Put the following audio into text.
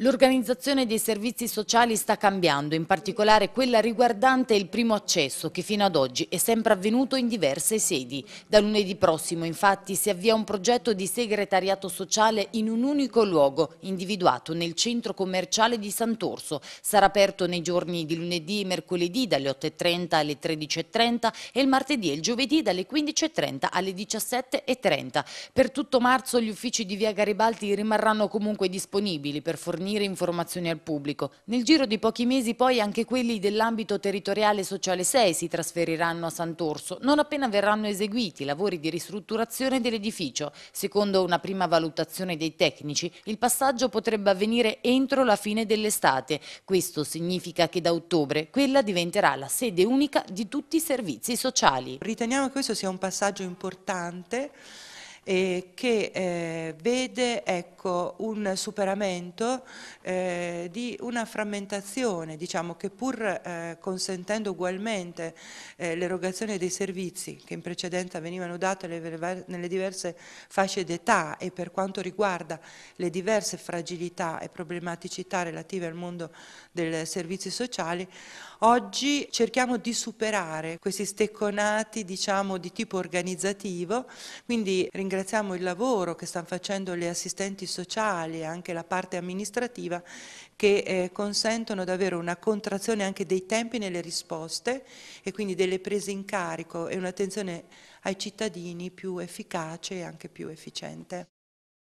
L'organizzazione dei servizi sociali sta cambiando, in particolare quella riguardante il primo accesso che fino ad oggi è sempre avvenuto in diverse sedi. Da lunedì prossimo infatti si avvia un progetto di segretariato sociale in un unico luogo, individuato nel centro commerciale di Sant'Orso. Sarà aperto nei giorni di lunedì e mercoledì dalle 8.30 alle 13.30 e il martedì e il giovedì dalle 15.30 alle 17.30. Per tutto marzo gli uffici di via Garibaldi rimarranno comunque disponibili obiettivi per fornire informazioni al pubblico. Nel giro di pochi mesi poi anche quelli dell'ambito territoriale sociale 6 si trasferiranno a Sant'Orso, non appena verranno eseguiti i lavori di ristrutturazione dell'edificio. Secondo una prima valutazione dei tecnici, il passaggio potrebbe avvenire entro la fine dell'estate. Questo significa che da ottobre quella diventerà la sede unica di tutti i servizi sociali. Riteniamo che questo sia un passaggio importante eh, che eh, vede ecco, un superamento eh, di una frammentazione diciamo, che pur eh, consentendo ugualmente eh, l'erogazione dei servizi che in precedenza venivano date nelle diverse fasce d'età e per quanto riguarda le diverse fragilità e problematicità relative al mondo dei servizi sociali, oggi cerchiamo di superare questi stecconati diciamo, di tipo organizzativo, quindi ringraziamo ringraziamo il lavoro che stanno facendo le assistenti sociali e anche la parte amministrativa che eh, consentono davvero una contrazione anche dei tempi nelle risposte e quindi delle prese in carico e un'attenzione ai cittadini più efficace e anche più efficiente.